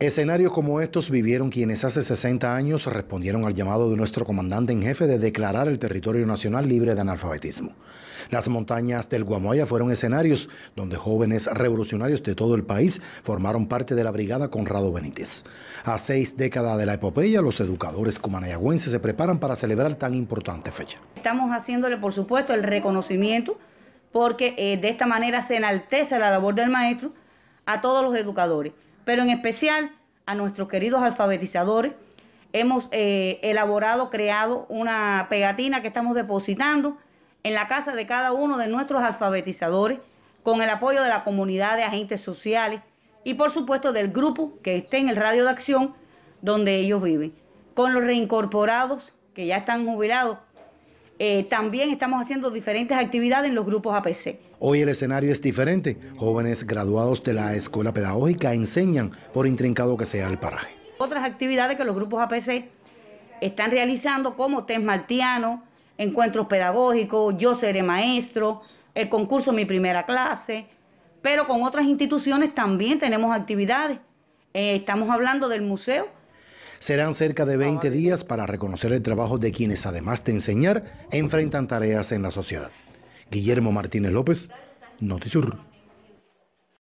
Escenarios como estos vivieron quienes hace 60 años respondieron al llamado de nuestro comandante en jefe de declarar el territorio nacional libre de analfabetismo. Las montañas del Guamoya fueron escenarios donde jóvenes revolucionarios de todo el país formaron parte de la brigada Conrado Benítez. A seis décadas de la epopeya, los educadores cumanayagüenses se preparan para celebrar tan importante fecha. Estamos haciéndole, por supuesto, el reconocimiento porque eh, de esta manera se enaltece la labor del maestro a todos los educadores pero en especial a nuestros queridos alfabetizadores. Hemos eh, elaborado, creado una pegatina que estamos depositando en la casa de cada uno de nuestros alfabetizadores con el apoyo de la comunidad de agentes sociales y por supuesto del grupo que esté en el radio de acción donde ellos viven. Con los reincorporados que ya están jubilados, eh, también estamos haciendo diferentes actividades en los grupos APC. Hoy el escenario es diferente. Jóvenes graduados de la escuela pedagógica enseñan por intrincado que sea el paraje. Otras actividades que los grupos APC están realizando como test martiano, encuentros pedagógicos, yo seré maestro, el concurso mi primera clase, pero con otras instituciones también tenemos actividades. Eh, estamos hablando del museo, Serán cerca de 20 días para reconocer el trabajo de quienes, además de enseñar, enfrentan tareas en la sociedad. Guillermo Martínez López, Noticiur.